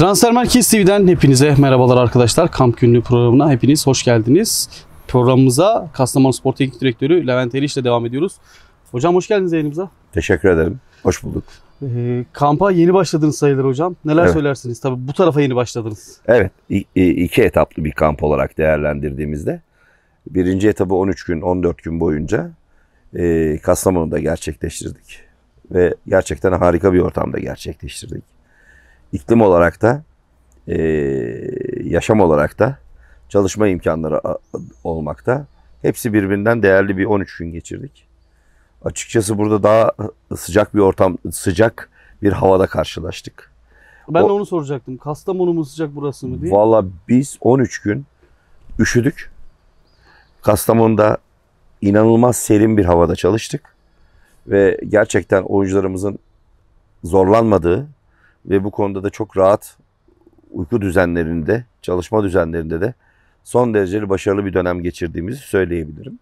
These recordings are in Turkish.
Transfer Merkez TV'den hepinize merhabalar arkadaşlar. Kamp günlüğü programına hepiniz hoş geldiniz. Programımıza Kastamonu Spor Teknik Direktörü Levent Eriş ile devam ediyoruz. Hocam hoş geldiniz yayınımıza. Teşekkür ederim. Hoş bulduk. E, kampa yeni başladınız sayılır hocam. Neler evet. söylersiniz? Tabii bu tarafa yeni başladınız. Evet. iki etaplı bir kamp olarak değerlendirdiğimizde birinci etabı 13 gün 14 gün boyunca e, Kastamonu'da gerçekleştirdik. Ve gerçekten harika bir ortamda gerçekleştirdik iklim olarak da e, yaşam olarak da çalışma imkanları olmakta. Hepsi birbirinden değerli bir 13 gün geçirdik. Açıkçası burada daha sıcak bir ortam, sıcak bir havada karşılaştık. Ben o, de onu soracaktım. Kastamonu mu sıcak burası mı diye. Valla biz 13 gün üşüdük. Kastamonu'da inanılmaz serin bir havada çalıştık. Ve gerçekten oyuncularımızın zorlanmadığı, ve bu konuda da çok rahat uyku düzenlerinde, çalışma düzenlerinde de son derece başarılı bir dönem geçirdiğimizi söyleyebilirim.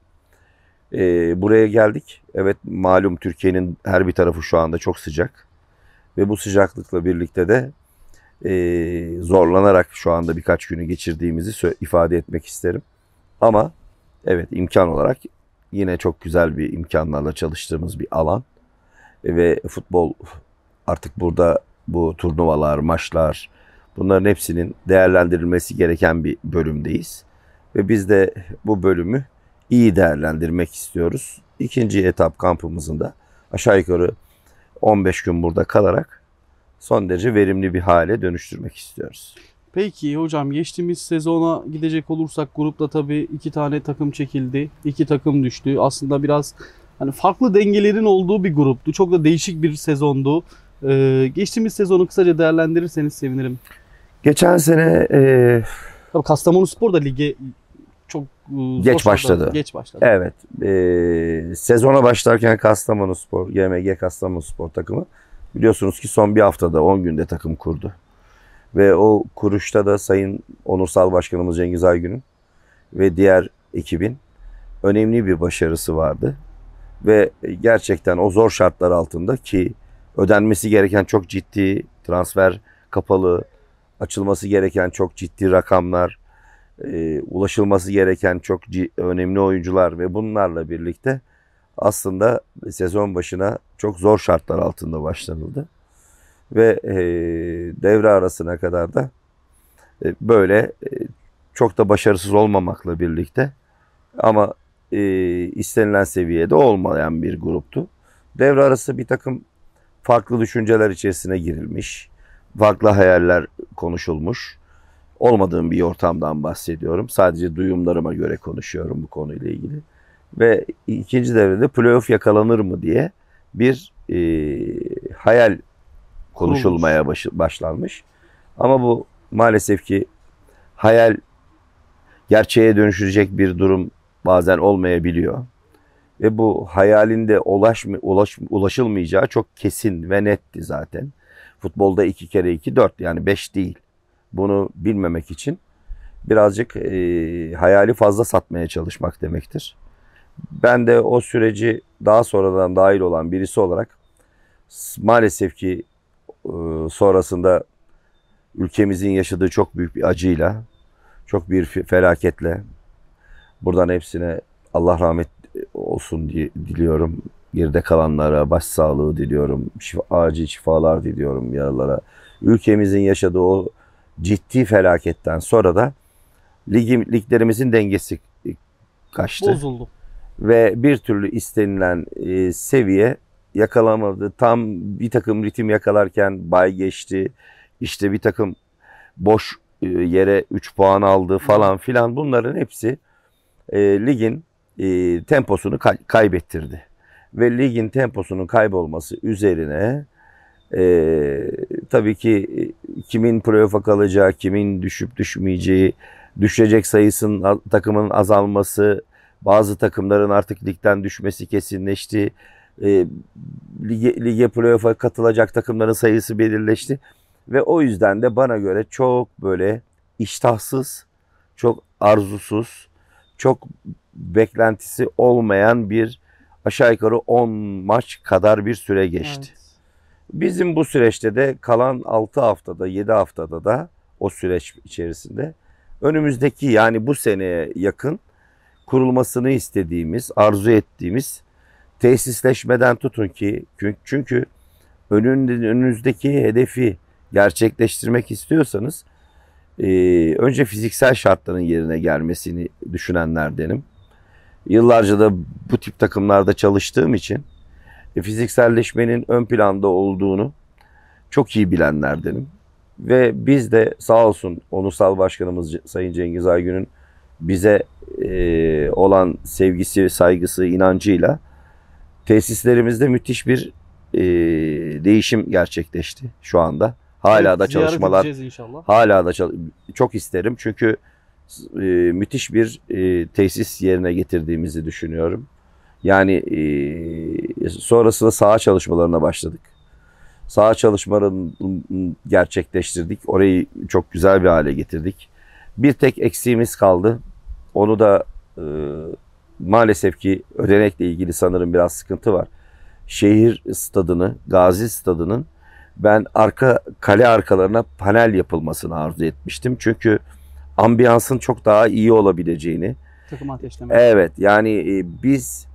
Ee, buraya geldik. Evet malum Türkiye'nin her bir tarafı şu anda çok sıcak. Ve bu sıcaklıkla birlikte de e, zorlanarak şu anda birkaç günü geçirdiğimizi ifade etmek isterim. Ama evet imkan olarak yine çok güzel bir imkanlarla çalıştığımız bir alan. Ve futbol artık burada bu turnuvalar, maçlar bunların hepsinin değerlendirilmesi gereken bir bölümdeyiz. Ve biz de bu bölümü iyi değerlendirmek istiyoruz. İkinci etap kampımızın da aşağı yukarı 15 gün burada kalarak son derece verimli bir hale dönüştürmek istiyoruz. Peki hocam geçtiğimiz sezona gidecek olursak grupta tabii iki tane takım çekildi. iki takım düştü. Aslında biraz hani farklı dengelerin olduğu bir gruptu. Çok da değişik bir sezondu. Ee, geçtiğimiz sezonu kısaca değerlendirirseniz sevinirim. Geçen sene e, Tabii Kastamonu Spor da lige çok e, geç başladı. şartlarda- Geç başladı. Evet. eee, sezona başlarken Kastamonu Spor, YMG Kastamonu Spor takımı biliyorsunuz ki son bir haftada 10 günde takım kurdu. Ve o kuruşta da Sayın Onursal Başkanımız Cengiz Aygün'ün ve diğer ekibin önemli bir başarısı vardı. Ve gerçekten o zor şartlar altında ki ödenmesi gereken çok ciddi transfer kapalı, açılması gereken çok ciddi rakamlar, e, ulaşılması gereken çok önemli oyuncular ve bunlarla birlikte aslında sezon başına çok zor şartlar altında başlanıldı. Ve e, devre arasına kadar da e, böyle e, çok da başarısız olmamakla birlikte ama e, istenilen seviyede olmayan bir gruptu. Devre arası bir takım farklı düşünceler içerisine girilmiş, farklı hayaller konuşulmuş. Olmadığım bir ortamdan bahsediyorum. Sadece duyumlarıma göre konuşuyorum bu konuyla ilgili. Ve ikinci devrede playoff yakalanır mı diye bir e, hayal konuşulmaya baş, başlanmış. Ama bu maalesef ki hayal gerçeğe dönüşecek bir durum bazen olmayabiliyor ve bu hayalinde ulaş, ulaş, ulaşılmayacağı çok kesin ve netti zaten. Futbolda iki kere iki dört yani beş değil. Bunu bilmemek için birazcık e, hayali fazla satmaya çalışmak demektir. Ben de o süreci daha sonradan dahil olan birisi olarak maalesef ki e, sonrasında ülkemizin yaşadığı çok büyük bir acıyla, çok bir felaketle buradan hepsine Allah rahmet olsun diye diliyorum. Geride kalanlara başsağlığı diliyorum. Şifa, acil şifalar diliyorum yaralara. Ülkemizin yaşadığı o ciddi felaketten sonra da ligim, liglerimizin dengesi kaçtı. Bozuldu. Ve bir türlü istenilen e, seviye yakalamadı. Tam bir takım ritim yakalarken bay geçti. İşte bir takım boş e, yere 3 puan aldı falan filan bunların hepsi e, ligin e, temposunu kay- kaybettirdi. Ve ligin temposunun kaybolması üzerine e, tabii ki e, kimin playoff'a kalacağı, kimin düşüp düşmeyeceği, düşecek sayısının takımın azalması, bazı takımların artık ligden düşmesi kesinleşti. E, lige, lige playoff'a katılacak takımların sayısı belirleşti. Ve o yüzden de bana göre çok böyle iştahsız, çok arzusuz, çok beklentisi olmayan bir aşağı yukarı 10 maç kadar bir süre geçti. Evet. Bizim bu süreçte de kalan 6 haftada 7 haftada da o süreç içerisinde önümüzdeki yani bu seneye yakın kurulmasını istediğimiz, arzu ettiğimiz tesisleşmeden tutun ki çünkü önünüzdeki hedefi gerçekleştirmek istiyorsanız önce fiziksel şartların yerine gelmesini düşünenlerdenim. Yıllarca da bu tip takımlarda çalıştığım için e, fizikselleşmenin ön planda olduğunu çok iyi bilenlerdenim. Ve biz de sağ olsun Onusal Başkanımız Sayın Cengiz Aygün'ün bize e, olan sevgisi, saygısı, inancıyla tesislerimizde müthiş bir e, değişim gerçekleşti şu anda. Hala da çalışmalar. Hala da çalış çok isterim çünkü e, müthiş bir e, tesis yerine getirdiğimizi düşünüyorum. Yani e, sonrasında saha çalışmalarına başladık. Saha çalışmalarını gerçekleştirdik. Orayı çok güzel bir hale getirdik. Bir tek eksiğimiz kaldı. Onu da e, maalesef ki ödenekle ilgili sanırım biraz sıkıntı var. Şehir stadını, Gazi stadının ben arka kale arkalarına panel yapılmasını arzu etmiştim. Çünkü ambiyansın çok daha iyi olabileceğini. Takım ateşleme. Evet yani e, biz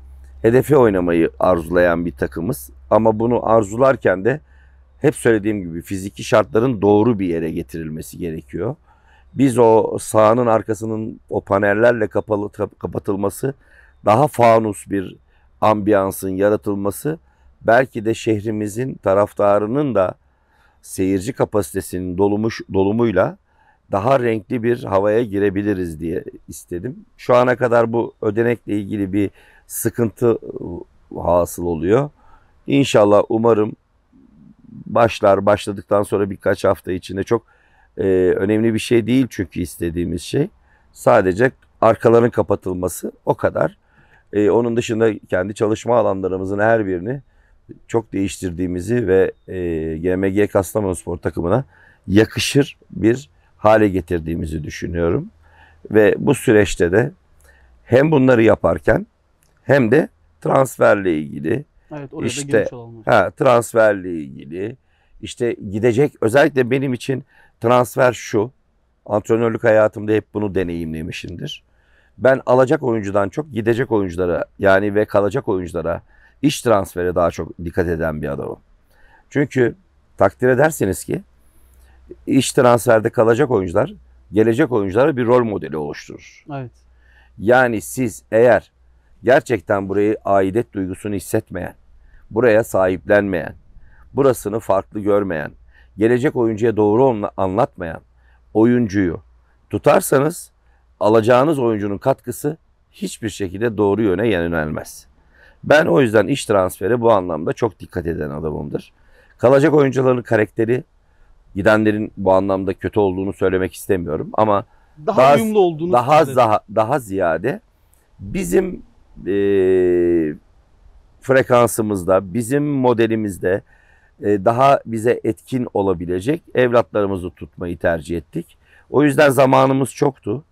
hedefe oynamayı arzulayan bir takımız. Ama bunu arzularken de hep söylediğim gibi fiziki şartların doğru bir yere getirilmesi gerekiyor. Biz o sahanın arkasının o panellerle kapalı kapatılması daha fanus bir ambiyansın yaratılması belki de şehrimizin taraftarının da seyirci kapasitesinin dolumuş dolumuyla daha renkli bir havaya girebiliriz diye istedim. Şu ana kadar bu ödenekle ilgili bir sıkıntı e, hasıl oluyor. İnşallah umarım başlar başladıktan sonra birkaç hafta içinde çok e, önemli bir şey değil çünkü istediğimiz şey. Sadece arkaların kapatılması o kadar. E, onun dışında kendi çalışma alanlarımızın her birini çok değiştirdiğimizi ve e, GMG Kastamonu Spor takımına yakışır bir hale getirdiğimizi düşünüyorum. Ve bu süreçte de hem bunları yaparken hem de transferle ilgili evet, işte ha, transferle ilgili işte gidecek özellikle benim için transfer şu antrenörlük hayatımda hep bunu deneyimlemişimdir. Ben alacak oyuncudan çok gidecek oyunculara yani ve kalacak oyunculara iş transfere daha çok dikkat eden bir adamım. Çünkü takdir ederseniz ki iş transferde kalacak oyuncular gelecek oyunculara bir rol modeli oluşturur. Evet. Yani siz eğer gerçekten burayı aidet duygusunu hissetmeyen, buraya sahiplenmeyen, burasını farklı görmeyen, gelecek oyuncuya doğru anlatmayan oyuncuyu tutarsanız alacağınız oyuncunun katkısı hiçbir şekilde doğru yöne yönelmez. Ben o yüzden iş transferi bu anlamda çok dikkat eden adamımdır. Kalacak oyuncuların karakteri, gidenlerin bu anlamda kötü olduğunu söylemek istemiyorum ama daha, daha uyumlu olduğunu daha daha daha ziyade bizim e, frekansımızda, bizim modelimizde e, daha bize etkin olabilecek evlatlarımızı tutmayı tercih ettik. O yüzden zamanımız çoktu.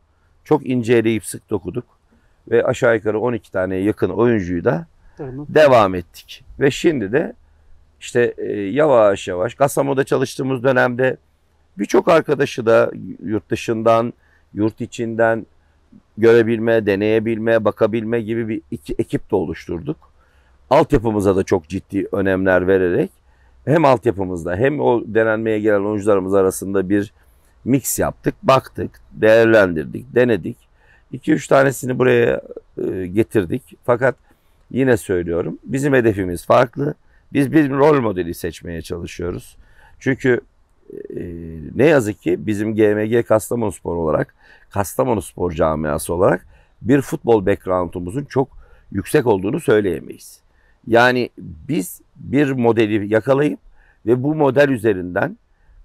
Çok inceleyip sık dokuduk ve aşağı yukarı 12 tane yakın oyuncuyu da Anladım. devam ettik. Ve şimdi de işte e, yavaş yavaş Kasamoda çalıştığımız dönemde birçok arkadaşı da yurt dışından, yurt içinden görebilme, deneyebilme, bakabilme gibi bir iki, ekip de oluşturduk. Altyapımıza da çok ciddi önemler vererek hem altyapımızda hem o denenmeye gelen oyuncularımız arasında bir mix yaptık, baktık, değerlendirdik, denedik. 2-3 tanesini buraya e, getirdik. Fakat yine söylüyorum bizim hedefimiz farklı. Biz bir rol modeli seçmeye çalışıyoruz. Çünkü e, ne yazık ki bizim GMG Kastamonu Spor olarak, Kastamonu Spor camiası olarak bir futbol background'umuzun çok yüksek olduğunu söyleyemeyiz. Yani biz bir modeli yakalayıp ve bu model üzerinden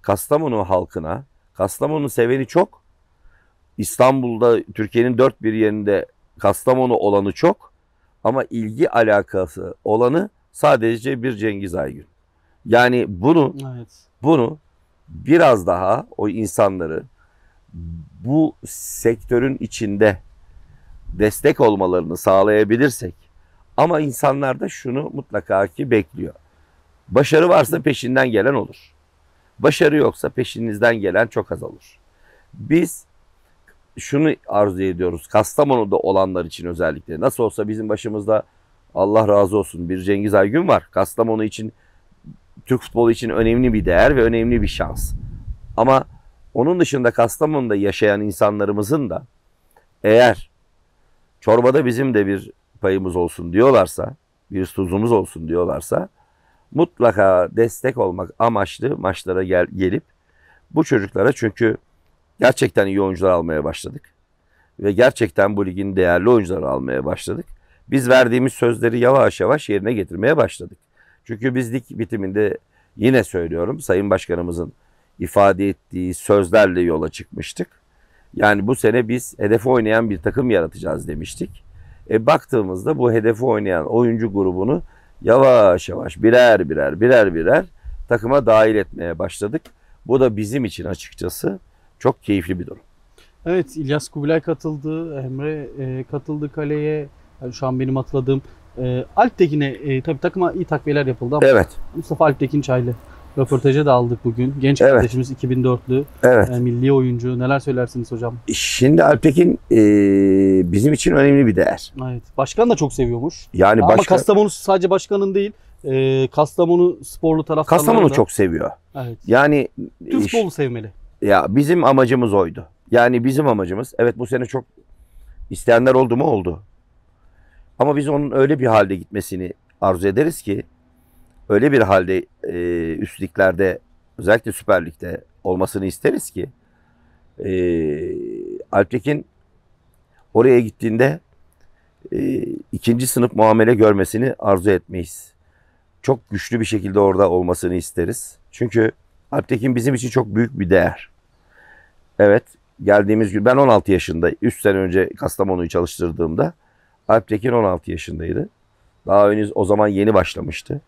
Kastamonu halkına, Kastamonu seveni çok, İstanbul'da Türkiye'nin dört bir yerinde Kastamonu olanı çok ama ilgi alakası olanı Sadece bir Cengiz Aygün. Yani bunu evet. bunu biraz daha o insanları bu sektörün içinde destek olmalarını sağlayabilirsek ama insanlar da şunu mutlaka ki bekliyor. Başarı varsa peşinden gelen olur. Başarı yoksa peşinizden gelen çok az olur. Biz şunu arzu ediyoruz. Kastamonu'da olanlar için özellikle. Nasıl olsa bizim başımızda Allah razı olsun bir Cengiz Aygün var. Kastamonu için Türk futbolu için önemli bir değer ve önemli bir şans. Ama onun dışında Kastamonu'da yaşayan insanlarımızın da eğer çorbada bizim de bir payımız olsun diyorlarsa, bir tuzumuz olsun diyorlarsa mutlaka destek olmak amaçlı maçlara gel gelip bu çocuklara çünkü gerçekten iyi oyuncular almaya başladık. Ve gerçekten bu ligin değerli oyuncuları almaya başladık biz verdiğimiz sözleri yavaş yavaş yerine getirmeye başladık. Çünkü biz dik bitiminde yine söylüyorum Sayın Başkanımızın ifade ettiği sözlerle yola çıkmıştık. Yani bu sene biz hedefi oynayan bir takım yaratacağız demiştik. E baktığımızda bu hedefi oynayan oyuncu grubunu yavaş yavaş birer birer birer birer takıma dahil etmeye başladık. Bu da bizim için açıkçası çok keyifli bir durum. Evet İlyas Kubilay katıldı, Emre e, katıldı kaleye. Yani şu an benim hatırladığım e, Alptekin'e e, tabii takıma iyi takviyeler yapıldı ama evet. Mustafa Alptekin Çaylı röportajı da aldık bugün. Genç evet. kardeşimiz 2004'lü evet. e, milli oyuncu. Neler söylersiniz hocam? Şimdi Alptekin e, bizim için önemli bir değer. Evet. Başkan da çok seviyormuş. Yani ama başkan... Kastamonu sadece başkanın değil. E, Kastamonu sporlu taraftarları Kastamonu da... çok seviyor. Evet. Yani Tüm futbolu sevmeli. Ya bizim amacımız oydu. Yani bizim amacımız evet bu sene çok isteyenler oldu mu oldu. Ama biz onun öyle bir halde gitmesini arzu ederiz ki öyle bir halde e, üstlüklerde özellikle Süper Lig'de olmasını isteriz ki e, Alptekin oraya gittiğinde e, ikinci sınıf muamele görmesini arzu etmeyiz. Çok güçlü bir şekilde orada olmasını isteriz. Çünkü Alptekin bizim için çok büyük bir değer. Evet geldiğimiz gün ben 16 yaşında 3 sene önce Kastamonu'yu çalıştırdığımda Alptekin 16 yaşındaydı. Daha henüz o zaman yeni başlamıştı.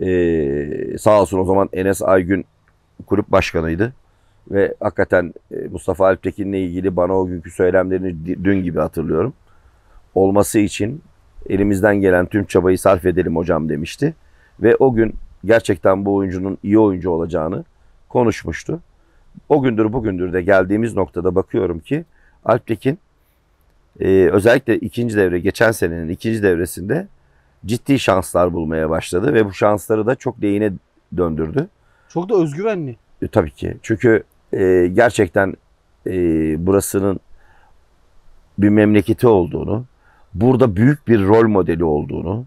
Ee, sağ olsun o zaman Enes Aygün kulüp başkanıydı. Ve hakikaten e, Mustafa Alptekin'le ilgili bana o günkü söylemlerini dün gibi hatırlıyorum. Olması için elimizden gelen tüm çabayı sarf edelim hocam demişti. Ve o gün gerçekten bu oyuncunun iyi oyuncu olacağını konuşmuştu. O gündür bugündür de geldiğimiz noktada bakıyorum ki Alptekin e, özellikle ikinci devre, geçen senenin ikinci devresinde ciddi şanslar bulmaya başladı ve bu şansları da çok lehine döndürdü. Çok da özgüvenli. E, tabii ki. Çünkü e, gerçekten e, burasının bir memleketi olduğunu, burada büyük bir rol modeli olduğunu,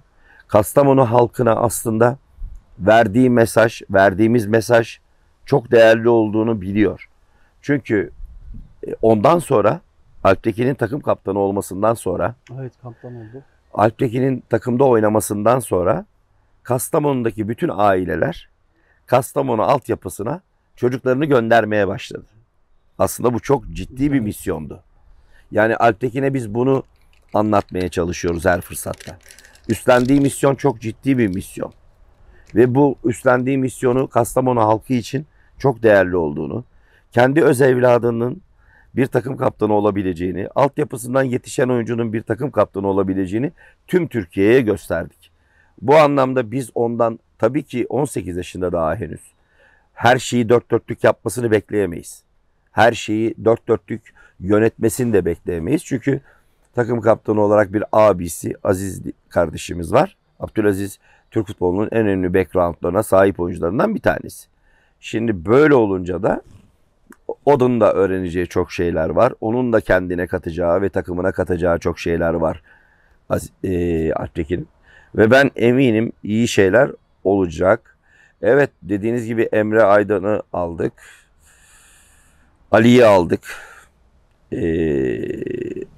Kastamonu halkına aslında verdiği mesaj, verdiğimiz mesaj çok değerli olduğunu biliyor. Çünkü e, ondan sonra Alptekin'in takım kaptanı olmasından sonra Evet kaptan oldu. Alptekin'in takımda oynamasından sonra Kastamonu'daki bütün aileler Kastamonu altyapısına çocuklarını göndermeye başladı. Aslında bu çok ciddi bir misyondu. Yani Alptekin'e biz bunu anlatmaya çalışıyoruz her fırsatta. Üstlendiği misyon çok ciddi bir misyon. Ve bu üstlendiği misyonu Kastamonu halkı için çok değerli olduğunu, kendi öz evladının bir takım kaptanı olabileceğini, altyapısından yetişen oyuncunun bir takım kaptanı olabileceğini tüm Türkiye'ye gösterdik. Bu anlamda biz ondan tabii ki 18 yaşında daha henüz her şeyi dört dörtlük yapmasını bekleyemeyiz. Her şeyi dört dörtlük yönetmesini de bekleyemeyiz. Çünkü takım kaptanı olarak bir abisi Aziz kardeşimiz var. Abdülaziz Türk futbolunun en önemli backgroundlarına sahip oyuncularından bir tanesi. Şimdi böyle olunca da Odun da öğreneceği çok şeyler var. Onun da kendine katacağı ve takımına katacağı çok şeyler var. E, Alptekin. Ve ben eminim iyi şeyler olacak. Evet dediğiniz gibi Emre Aydan'ı aldık. Ali'yi aldık. Ee,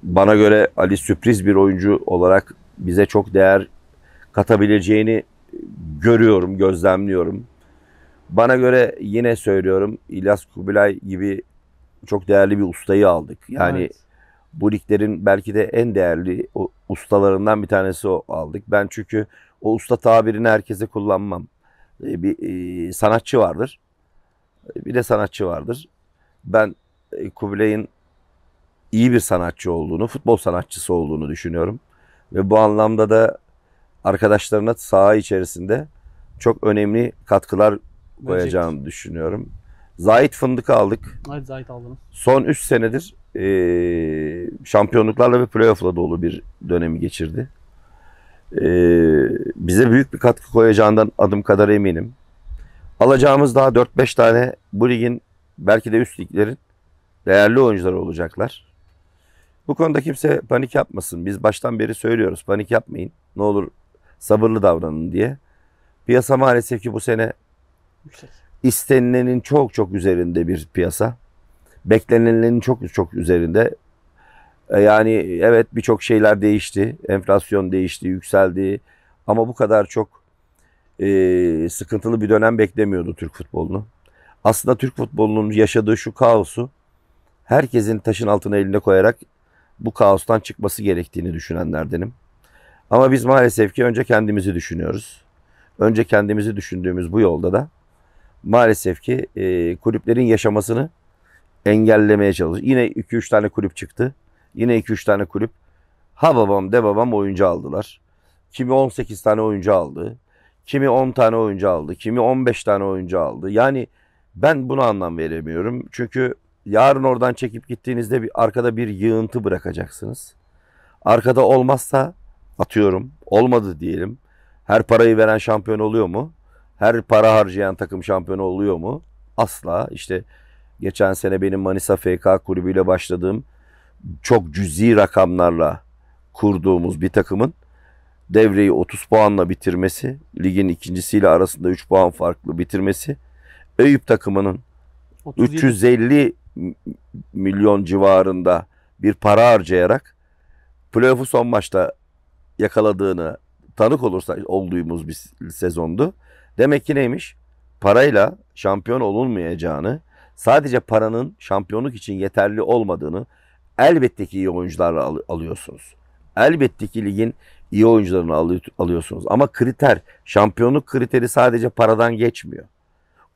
bana göre Ali sürpriz bir oyuncu olarak bize çok değer katabileceğini görüyorum, gözlemliyorum. Bana göre yine söylüyorum İlyas Kubilay gibi çok değerli bir ustayı aldık. Yani evet. bu liglerin belki de en değerli o ustalarından bir tanesi o aldık. Ben çünkü o usta tabirini herkese kullanmam. Ee, bir e, sanatçı vardır. Ee, bir de sanatçı vardır. Ben e, Kubilay'ın iyi bir sanatçı olduğunu, futbol sanatçısı olduğunu düşünüyorum. Ve bu anlamda da arkadaşlarına saha içerisinde çok önemli katkılar koyacağımı düşünüyorum. Zahit fındık aldık. Evet Zahit aldınız. Son 3 senedir e, şampiyonluklarla ve playoff'la dolu bir dönemi geçirdi. E, bize büyük bir katkı koyacağından adım kadar eminim. Alacağımız daha 4-5 tane bu ligin belki de üst liglerin değerli oyuncuları olacaklar. Bu konuda kimse panik yapmasın. Biz baştan beri söylüyoruz panik yapmayın. Ne olur sabırlı davranın diye. Piyasa maalesef ki bu sene yüksek. İstenilenin çok çok üzerinde bir piyasa. Beklenilenin çok çok üzerinde. E, yani evet birçok şeyler değişti. Enflasyon değişti, yükseldi. Ama bu kadar çok e, sıkıntılı bir dönem beklemiyordu Türk futbolunu. Aslında Türk futbolunun yaşadığı şu kaosu herkesin taşın altına eline koyarak bu kaostan çıkması gerektiğini düşünenlerdenim. Ama biz maalesef ki önce kendimizi düşünüyoruz. Önce kendimizi düşündüğümüz bu yolda da maalesef ki e, kulüplerin yaşamasını engellemeye çalışıyor. Yine 2-3 tane kulüp çıktı. Yine 2-3 tane kulüp ha babam de babam oyuncu aldılar. Kimi 18 tane oyuncu aldı. Kimi 10 tane oyuncu aldı. Kimi 15 tane oyuncu aldı. Yani ben bunu anlam veremiyorum. Çünkü yarın oradan çekip gittiğinizde bir, arkada bir yığıntı bırakacaksınız. Arkada olmazsa atıyorum olmadı diyelim. Her parayı veren şampiyon oluyor mu? her para harcayan takım şampiyonu oluyor mu? Asla. İşte geçen sene benim Manisa FK kulübüyle başladığım çok cüzi rakamlarla kurduğumuz bir takımın devreyi 30 puanla bitirmesi, ligin ikincisiyle arasında 3 puan farklı bitirmesi, Eyüp takımının 37. 350 milyon civarında bir para harcayarak playoff'u son maçta yakaladığını tanık olursa olduğumuz bir sezondu. Demek ki neymiş? Parayla şampiyon olunmayacağını, sadece paranın şampiyonluk için yeterli olmadığını elbette ki iyi oyuncularla al- alıyorsunuz. Elbette ki ligin iyi oyuncularını al- alıyorsunuz. Ama kriter, şampiyonluk kriteri sadece paradan geçmiyor.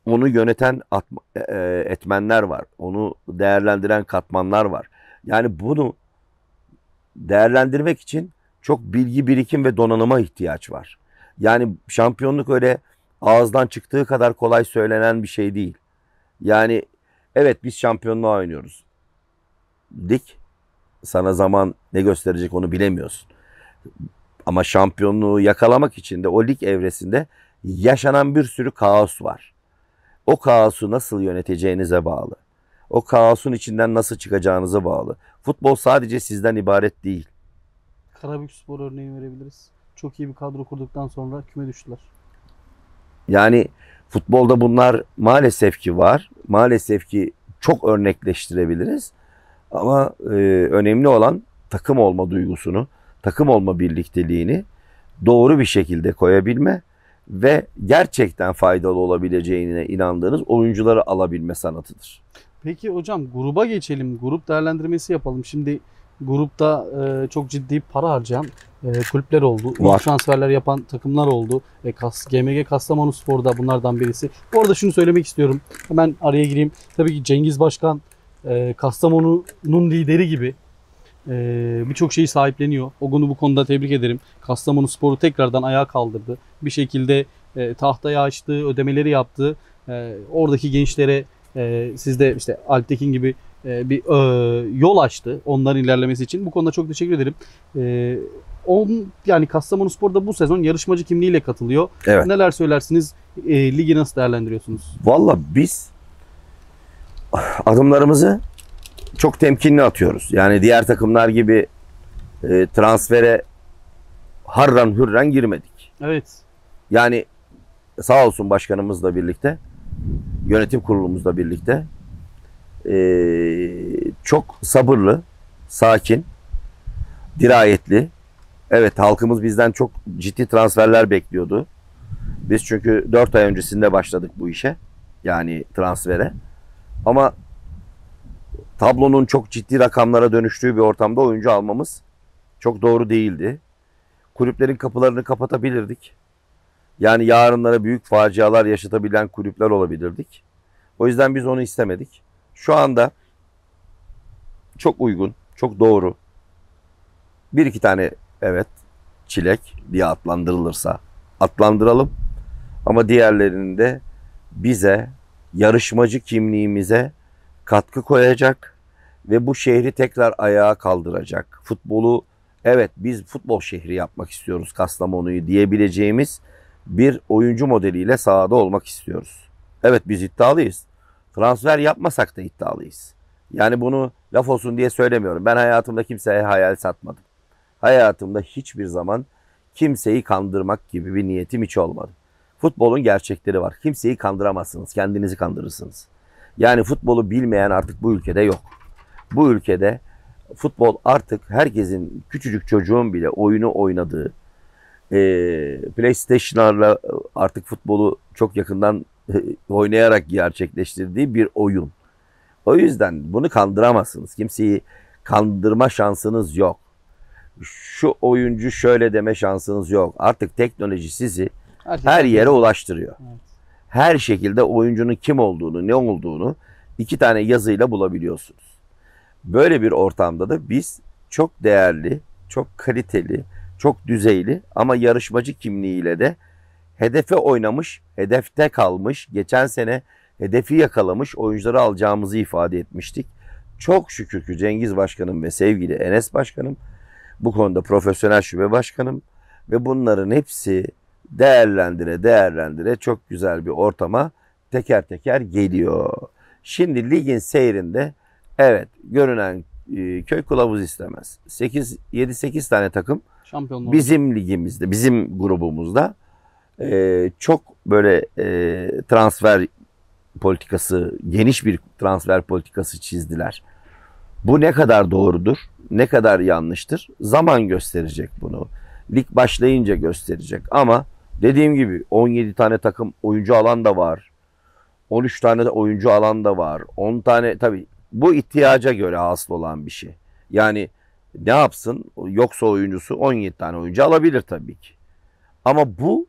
Onu yöneten atma, e, e etmenler var. Onu değerlendiren katmanlar var. Yani bunu değerlendirmek için çok bilgi birikim ve donanıma ihtiyaç var. Yani şampiyonluk öyle ağızdan çıktığı kadar kolay söylenen bir şey değil. Yani evet biz şampiyonluğa oynuyoruz. Dik sana zaman ne gösterecek onu bilemiyorsun. Ama şampiyonluğu yakalamak için de o lig evresinde yaşanan bir sürü kaos var. O kaosu nasıl yöneteceğinize bağlı. O kaosun içinden nasıl çıkacağınıza bağlı. Futbol sadece sizden ibaret değil. Karabük Spor örneği verebiliriz. Çok iyi bir kadro kurduktan sonra küme düştüler. Yani futbolda bunlar maalesef ki var. Maalesef ki çok örnekleştirebiliriz. Ama e, önemli olan takım olma duygusunu, takım olma birlikteliğini doğru bir şekilde koyabilme ve gerçekten faydalı olabileceğine inandığınız oyuncuları alabilme sanatıdır. Peki hocam gruba geçelim. Grup değerlendirmesi yapalım. Şimdi grupta e, çok ciddi para harcayan e, kulüpler oldu. Var. Transferler yapan takımlar oldu. E, Kas, GMG Kastamonu Spor da bunlardan birisi. Bu arada şunu söylemek istiyorum. Hemen araya gireyim. Tabii ki Cengiz Başkan e, Kastamonu'nun lideri gibi e, birçok şeyi sahipleniyor. O günü bu konuda tebrik ederim. Kastamonu Spor'u tekrardan ayağa kaldırdı. Bir şekilde e, tahtaya açtı, ödemeleri yaptı. E, oradaki gençlere e, siz de işte Alptekin gibi ee, bir e, yol açtı onların ilerlemesi için. Bu konuda çok teşekkür ederim. Ee, on, yani Kastamonu Spor'da bu sezon yarışmacı kimliğiyle katılıyor. Evet. Neler söylersiniz? E, ligi nasıl değerlendiriyorsunuz? Valla biz adımlarımızı çok temkinli atıyoruz. Yani diğer takımlar gibi e, transfere harran hürren girmedik. Evet. Yani sağ olsun başkanımızla birlikte, yönetim kurulumuzla birlikte e, çok sabırlı, sakin, dirayetli. Evet halkımız bizden çok ciddi transferler bekliyordu. Biz çünkü 4 ay öncesinde başladık bu işe. Yani transfere. Ama tablonun çok ciddi rakamlara dönüştüğü bir ortamda oyuncu almamız çok doğru değildi. Kulüplerin kapılarını kapatabilirdik. Yani yarınlara büyük facialar yaşatabilen kulüpler olabilirdik. O yüzden biz onu istemedik şu anda çok uygun, çok doğru. Bir iki tane evet çilek diye atlandırılırsa atlandıralım. Ama diğerlerinde bize yarışmacı kimliğimize katkı koyacak ve bu şehri tekrar ayağa kaldıracak. Futbolu evet biz futbol şehri yapmak istiyoruz Kastamonu'yu diyebileceğimiz bir oyuncu modeliyle sahada olmak istiyoruz. Evet biz iddialıyız transfer yapmasak da iddialıyız. Yani bunu laf olsun diye söylemiyorum. Ben hayatımda kimseye hayal satmadım. Hayatımda hiçbir zaman kimseyi kandırmak gibi bir niyetim hiç olmadı. Futbolun gerçekleri var. Kimseyi kandıramazsınız. Kendinizi kandırırsınız. Yani futbolu bilmeyen artık bu ülkede yok. Bu ülkede futbol artık herkesin küçücük çocuğun bile oyunu oynadığı e, PlayStation'larla artık futbolu çok yakından oynayarak gerçekleştirdiği bir oyun. O yüzden bunu kandıramazsınız. Kimseyi kandırma şansınız yok. Şu oyuncu şöyle deme şansınız yok. Artık teknoloji sizi Artık her yere yapayım. ulaştırıyor. Evet. Her şekilde oyuncunun kim olduğunu, ne olduğunu iki tane yazıyla bulabiliyorsunuz. Böyle bir ortamda da biz çok değerli, çok kaliteli, çok düzeyli ama yarışmacı kimliğiyle de hedefe oynamış, hedefte kalmış. Geçen sene hedefi yakalamış oyuncuları alacağımızı ifade etmiştik. Çok şükür ki Cengiz Başkanım ve sevgili Enes Başkanım bu konuda profesyonel şube başkanım ve bunların hepsi değerlendire değerlendire çok güzel bir ortama teker teker geliyor. Şimdi ligin seyrinde evet görünen e, köy kılavuz istemez. 8 7 8 tane takım Şampiyon bizim ligimizde, bizim grubumuzda e, çok böyle e, transfer politikası, geniş bir transfer politikası çizdiler. Bu ne kadar doğrudur, ne kadar yanlıştır? Zaman gösterecek bunu. Lig başlayınca gösterecek ama dediğim gibi 17 tane takım oyuncu alan da var. 13 tane de oyuncu alan da var. 10 tane tabii bu ihtiyaca göre hasıl olan bir şey. Yani ne yapsın? Yoksa oyuncusu 17 tane oyuncu alabilir tabii ki. Ama bu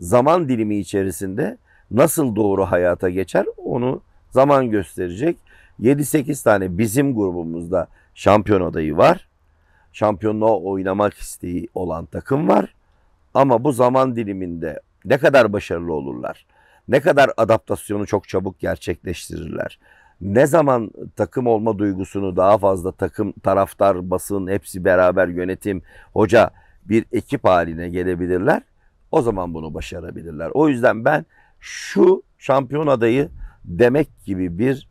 zaman dilimi içerisinde nasıl doğru hayata geçer onu zaman gösterecek. 7-8 tane bizim grubumuzda şampiyon adayı var. Şampiyonluğa oynamak isteği olan takım var. Ama bu zaman diliminde ne kadar başarılı olurlar? Ne kadar adaptasyonu çok çabuk gerçekleştirirler? Ne zaman takım olma duygusunu daha fazla takım, taraftar, basın, hepsi beraber yönetim, hoca bir ekip haline gelebilirler? O zaman bunu başarabilirler. O yüzden ben şu şampiyon adayı demek gibi bir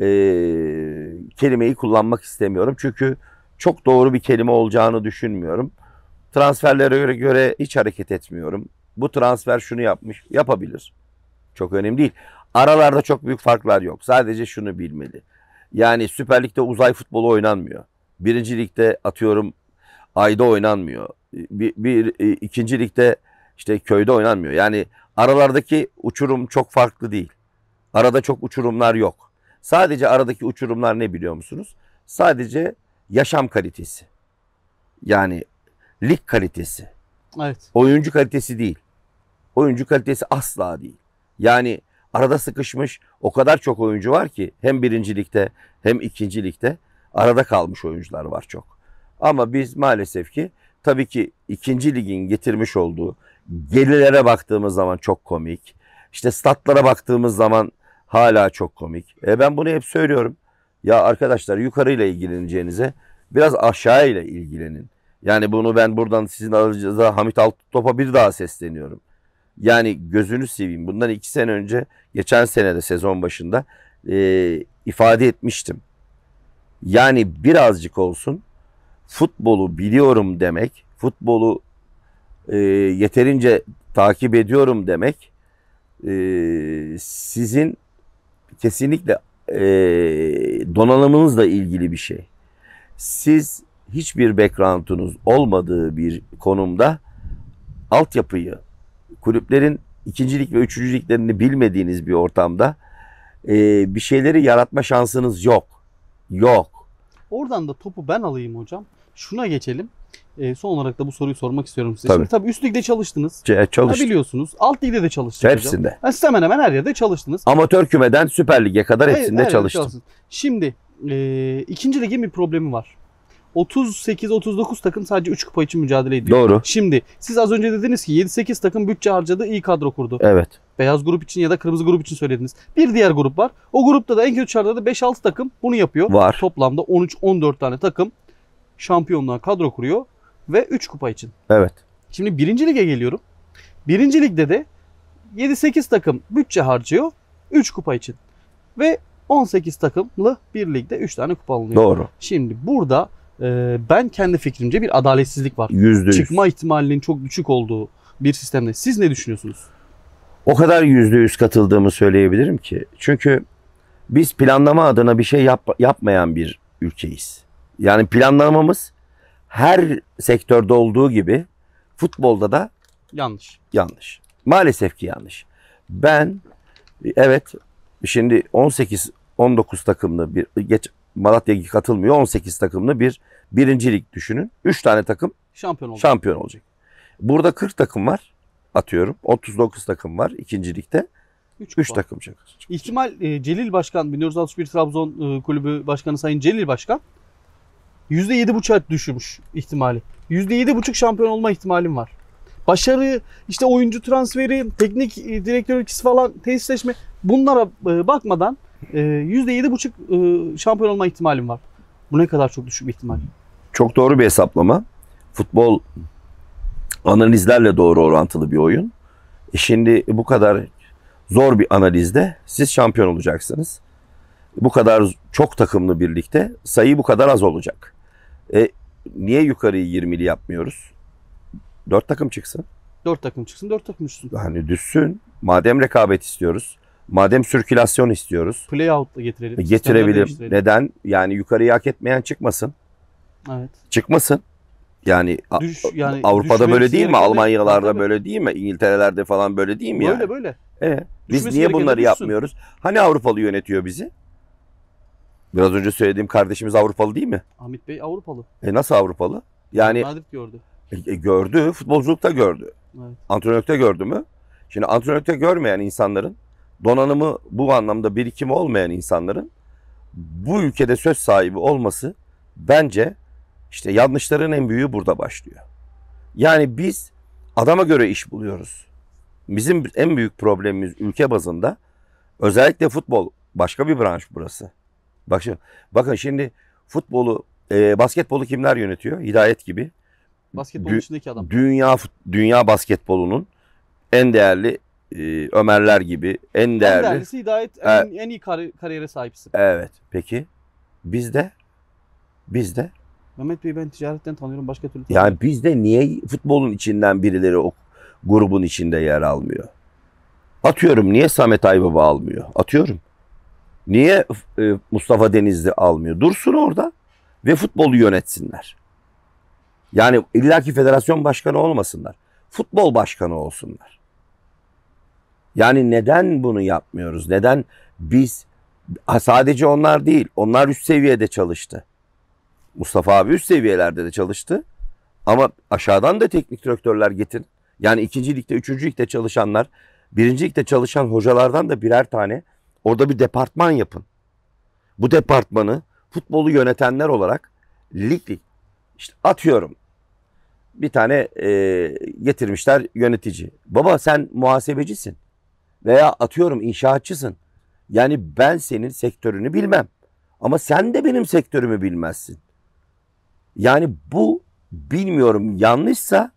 e, kelimeyi kullanmak istemiyorum. Çünkü çok doğru bir kelime olacağını düşünmüyorum. Transferlere göre, göre hiç hareket etmiyorum. Bu transfer şunu yapmış, yapabilir. Çok önemli değil. Aralarda çok büyük farklar yok. Sadece şunu bilmeli. Yani Süper Lig'de uzay futbolu oynanmıyor. Birinci Lig'de atıyorum ayda oynanmıyor. Bir, bir e, ikinci Lig'de işte köyde oynanmıyor. Yani aralardaki uçurum çok farklı değil. Arada çok uçurumlar yok. Sadece aradaki uçurumlar ne biliyor musunuz? Sadece yaşam kalitesi. Yani lig kalitesi. Evet. Oyuncu kalitesi değil. Oyuncu kalitesi asla değil. Yani arada sıkışmış o kadar çok oyuncu var ki hem birincilikte hem ikincilikte arada kalmış oyuncular var çok. Ama biz maalesef ki tabii ki ikinci ligin getirmiş olduğu gelirlere baktığımız zaman çok komik. İşte statlara baktığımız zaman hala çok komik. E ben bunu hep söylüyorum. Ya arkadaşlar yukarıyla ilgileneceğinize biraz aşağıyla ilgilenin. Yani bunu ben buradan sizin aracınıza Hamit Altıtop'a bir daha sesleniyorum. Yani gözünü seveyim. Bundan iki sene önce, geçen sene de sezon başında e, ifade etmiştim. Yani birazcık olsun futbolu biliyorum demek, futbolu e, yeterince takip ediyorum demek e, sizin kesinlikle e, donanımınızla ilgili bir şey. Siz hiçbir background'unuz olmadığı bir konumda altyapıyı, kulüplerin ikincilik ve üçüncülüklerini bilmediğiniz bir ortamda e, bir şeyleri yaratma şansınız yok. Yok. Oradan da topu ben alayım hocam. Şuna geçelim. E, son olarak da bu soruyu sormak istiyorum size. Tabii. Şimdi tabii üst ligde çalıştınız. C- e, çalıştım. Biliyorsunuz. Alt ligde de çalıştınız. Hepsinde. Hocam. Yani siz hemen hemen her yerde çalıştınız. Amatör kümeden Süper Lig'e kadar hepsinde her, her çalıştım. Şimdi e, ikinci ligin bir problemi var. 38-39 takım sadece 3 kupa için mücadele ediyor. Doğru. Şimdi siz az önce dediniz ki 7-8 takım bütçe harcadı iyi kadro kurdu. Evet. Beyaz grup için ya da kırmızı grup için söylediniz. Bir diğer grup var. O grupta da en kötü şartlarda 5-6 takım bunu yapıyor. Var. Toplamda 13-14 tane takım şampiyonluğa kadro kuruyor ve 3 kupa için. Evet. Şimdi birinci lige geliyorum. Birinci ligde de 7-8 takım bütçe harcıyor 3 kupa için. Ve 18 takımlı bir ligde 3 tane kupa alınıyor. Doğru. Şimdi burada e, ben kendi fikrimce bir adaletsizlik var. Yüzde. Çıkma ihtimalinin çok düşük olduğu bir sistemde. Siz ne düşünüyorsunuz? O kadar yüzde yüz katıldığımı söyleyebilirim ki. Çünkü biz planlama adına bir şey yap, yapmayan bir ülkeyiz. Yani planlamamız her sektörde olduğu gibi futbolda da yanlış. Yanlış. Maalesef ki yanlış. Ben evet şimdi 18 19 takımlı bir geç Malatya'ya katılmıyor. 18 takımlı bir birinci lig düşünün. 3 tane takım şampiyon olacak. Şampiyon olacak. Burada 40 takım var atıyorum. 39 takım var ikinci ligde. 3 takım çıkacak. İhtimal e, Celil Başkan 1961 Trabzon e, Kulübü Başkanı Sayın Celil Başkan %7,5'a düşmüş ihtimali. %7,5 şampiyon olma ihtimalim var. Başarı, işte oyuncu transferi, teknik e, direktör ikisi falan, tesisleşme bunlara e, bakmadan %7,5 e, şampiyon olma ihtimalim var. Bu ne kadar çok düşük bir ihtimal. Çok doğru bir hesaplama. Futbol analizlerle doğru orantılı bir oyun. E şimdi bu kadar zor bir analizde siz şampiyon olacaksınız. Bu kadar çok takımlı birlikte sayı bu kadar az olacak. E, niye yukarıyı 20'li yapmıyoruz? Dört takım çıksın. Dört takım çıksın dört takım düşsün. Yani düşsün. Madem rekabet istiyoruz. Madem sirkülasyon istiyoruz. Playout'la getirelim. E, getirebilir. Neden? Yani yukarıyı hak etmeyen çıkmasın. Evet. Çıkmasın. Yani, Düş, yani Avrupa'da böyle değil mi? Almanyalarda böyle değil mi? İngiltere'lerde falan böyle değil mi? Böyle yani? böyle. E, biz niye bunları yapmıyoruz? Hani Avrupalı yönetiyor bizi? Biraz önce söylediğim kardeşimiz Avrupalı değil mi? Ahmet Bey Avrupalı. E nasıl Avrupalı? Yani Madrid gördü. E, e, gördü, futbolculukta gördü. Evet. Antrenörlükte gördü mü? Şimdi antrenörlükte görmeyen insanların, donanımı bu anlamda birikimi olmayan insanların bu ülkede söz sahibi olması bence işte yanlışların en büyüğü burada başlıyor. Yani biz adama göre iş buluyoruz. Bizim en büyük problemimiz ülke bazında özellikle futbol başka bir branş burası. Bak şimdi, bakın şimdi futbolu, e, basketbolu kimler yönetiyor? Hidayet gibi. Basketbol Dü- içindeki adam. Dünya dünya basketbolunun en değerli e, Ömerler gibi en değerli. En değerlisi Hidayet en, e, en iyi kar- kariyere sahipsi. Evet. Peki bizde bizde Mehmet Bey ben ticaretten tanıyorum başka türlü. Yani bizde niye futbolun içinden birileri o grubun içinde yer almıyor? Atıyorum niye Samet Aybaba almıyor? Atıyorum. Niye e, Mustafa Denizli almıyor? Dursun orada ve futbolu yönetsinler. Yani illaki federasyon başkanı olmasınlar. Futbol başkanı olsunlar. Yani neden bunu yapmıyoruz? Neden biz sadece onlar değil. Onlar üst seviyede çalıştı. Mustafa abi üst seviyelerde de çalıştı. Ama aşağıdan da teknik direktörler getir. Yani ikinci ligde, üçüncü ligde çalışanlar, birinci ligde çalışan hocalardan da birer tane Orada bir departman yapın. Bu departmanı futbolu yönetenler olarak lig lig işte atıyorum bir tane e, getirmişler yönetici. Baba sen muhasebecisin veya atıyorum inşaatçısın. Yani ben senin sektörünü bilmem ama sen de benim sektörümü bilmezsin. Yani bu bilmiyorum yanlışsa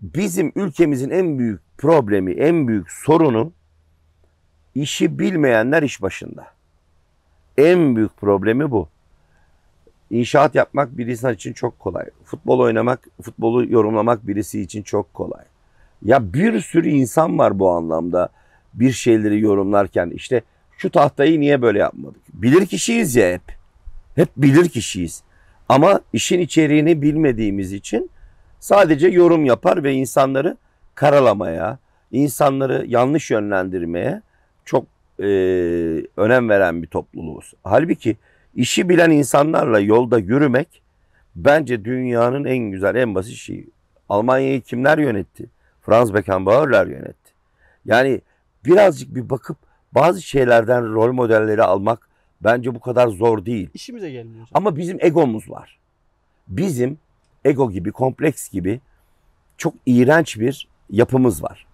bizim ülkemizin en büyük problemi, en büyük sorunu İşi bilmeyenler iş başında. En büyük problemi bu. İnşaat yapmak bir insan için çok kolay. Futbol oynamak, futbolu yorumlamak birisi için çok kolay. Ya bir sürü insan var bu anlamda bir şeyleri yorumlarken. işte şu tahtayı niye böyle yapmadık? Bilir kişiyiz ya hep. Hep bilir kişiyiz. Ama işin içeriğini bilmediğimiz için sadece yorum yapar ve insanları karalamaya, insanları yanlış yönlendirmeye e, önem veren bir topluluğuz. Halbuki işi bilen insanlarla yolda yürümek bence dünyanın en güzel, en basit şeyi. Almanya'yı kimler yönetti? Franz Beckenbauer'ler yönetti. Yani birazcık bir bakıp bazı şeylerden rol modelleri almak bence bu kadar zor değil. İşimize gelmiyor. Ama bizim egomuz var. Bizim ego gibi, kompleks gibi çok iğrenç bir yapımız var.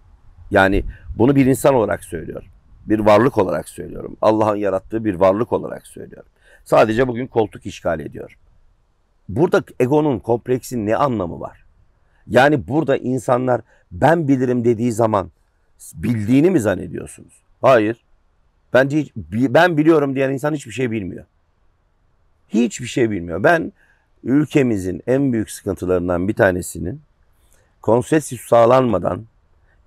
Yani bunu bir insan olarak söylüyorum bir varlık olarak söylüyorum. Allah'ın yarattığı bir varlık olarak söylüyorum. Sadece bugün koltuk işgal ediyor. Burada egonun, kompleksin ne anlamı var? Yani burada insanlar ben bilirim dediği zaman bildiğini mi zannediyorsunuz? Hayır. Bence hiç, ben biliyorum diyen insan hiçbir şey bilmiyor. Hiçbir şey bilmiyor. Ben ülkemizin en büyük sıkıntılarından bir tanesinin konsensüs sağlanmadan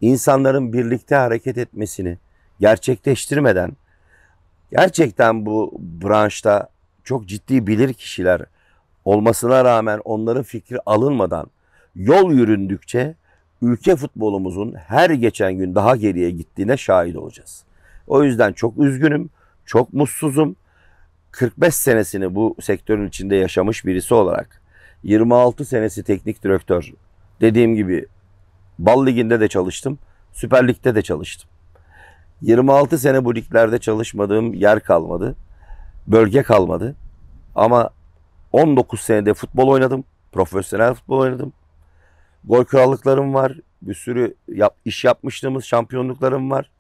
insanların birlikte hareket etmesini gerçekleştirmeden gerçekten bu branşta çok ciddi bilir kişiler olmasına rağmen onların fikri alınmadan yol yüründükçe ülke futbolumuzun her geçen gün daha geriye gittiğine şahit olacağız. O yüzden çok üzgünüm, çok mutsuzum. 45 senesini bu sektörün içinde yaşamış birisi olarak 26 senesi teknik direktör. Dediğim gibi Bal Ligi'nde de çalıştım, Süper Lig'de de çalıştım. 26 sene bu liglerde çalışmadığım yer kalmadı. Bölge kalmadı. Ama 19 senede futbol oynadım. Profesyonel futbol oynadım. Gol krallıklarım var. Bir sürü yap, iş yapmışlığımız, şampiyonluklarım var.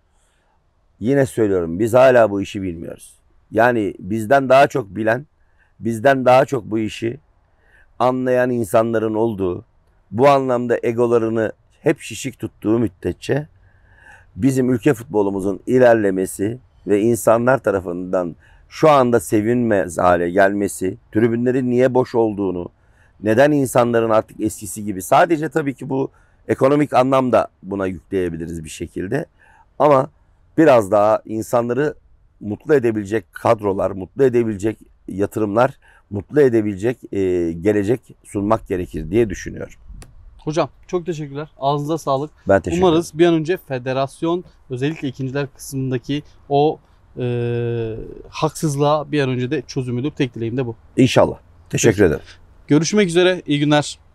Yine söylüyorum biz hala bu işi bilmiyoruz. Yani bizden daha çok bilen, bizden daha çok bu işi anlayan insanların olduğu, bu anlamda egolarını hep şişik tuttuğu müddetçe bizim ülke futbolumuzun ilerlemesi ve insanlar tarafından şu anda sevinmez hale gelmesi, tribünlerin niye boş olduğunu, neden insanların artık eskisi gibi sadece tabii ki bu ekonomik anlamda buna yükleyebiliriz bir şekilde. Ama biraz daha insanları mutlu edebilecek kadrolar, mutlu edebilecek yatırımlar, mutlu edebilecek e, gelecek sunmak gerekir diye düşünüyorum. Hocam çok teşekkürler. Ağzınıza sağlık. Ben teşekkür ederim. Umarız bir an önce federasyon özellikle ikinciler kısmındaki o e, haksızlığa bir an önce de çözümüdür. Tek dileğim de bu. İnşallah. Teşekkür, teşekkür ederim. Görüşmek üzere. İyi günler.